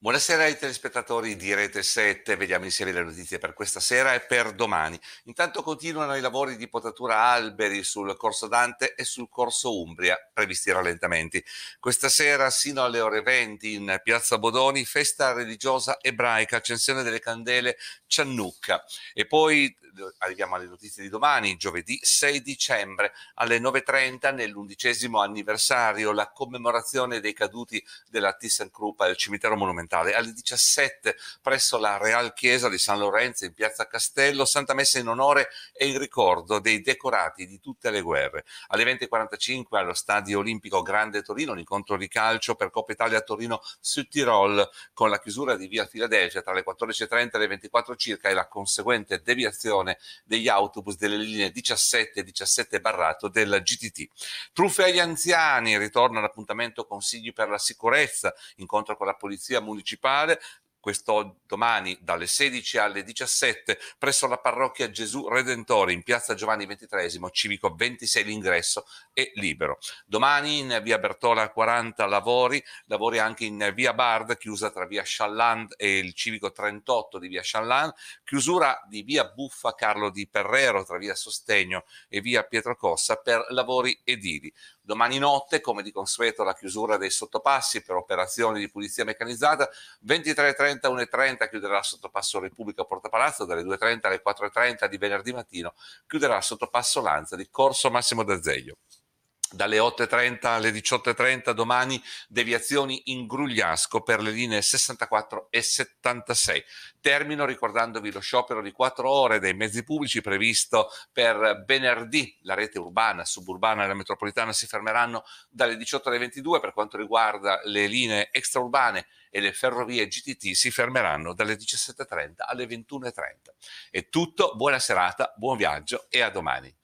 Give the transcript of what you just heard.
Buonasera ai telespettatori di Rete 7, vediamo insieme le notizie per questa sera e per domani. Intanto continuano i lavori di potatura alberi sul corso Dante e sul corso Umbria, previsti rallentamenti. Questa sera sino alle ore 20 in piazza Bodoni, festa religiosa ebraica, accensione delle candele Ciannucca. E poi eh, arriviamo alle notizie di domani, giovedì 6 dicembre alle 9.30 nell'undicesimo anniversario, la commemorazione dei caduti della ThyssenKrupp al cimitero monumentale fondamentale. Alle 17 presso la Real Chiesa di San Lorenzo in Piazza Castello, Santa Messa in onore e in ricordo dei decorati di tutte le guerre. Alle 20.45 allo Stadio Olimpico Grande Torino, un incontro di calcio per Coppa Italia Torino su Tirol con la chiusura di via Filadelfia tra le 14.30 e le 24 circa e la conseguente deviazione degli autobus delle linee 17 e 17 barrato della GTT. Truffe agli anziani, ritorno all'appuntamento consigli per la sicurezza, incontro con la polizia municipale municipale questo domani dalle 16 alle 17 presso la parrocchia Gesù Redentore in piazza Giovanni XXIII, civico 26 l'ingresso è libero. Domani in via Bertola 40 lavori, lavori anche in via Bard, chiusa tra via Challand e il civico 38 di via Challand, chiusura di via Buffa Carlo di Perrero tra via Sostegno e via Pietro Cossa per lavori edili. Domani notte, come di consueto, la chiusura dei sottopassi per operazioni di pulizia meccanizzata 23.30 20.30 1.30 chiuderà il sottopasso Repubblica Porta Palazzo, dalle 2.30 alle 4.30 di venerdì mattino chiuderà il sottopasso Lanza di Corso Massimo d'Azeglio dalle 8.30 alle 18.30 domani deviazioni in Grugliasco per le linee 64 e 76. Termino ricordandovi lo sciopero di 4 ore dei mezzi pubblici previsto per venerdì. La rete urbana, suburbana e la metropolitana si fermeranno dalle 18 alle 22 per quanto riguarda le linee extraurbane e le ferrovie GTT si fermeranno dalle 17.30 alle 21.30. È tutto, buona serata, buon viaggio e a domani.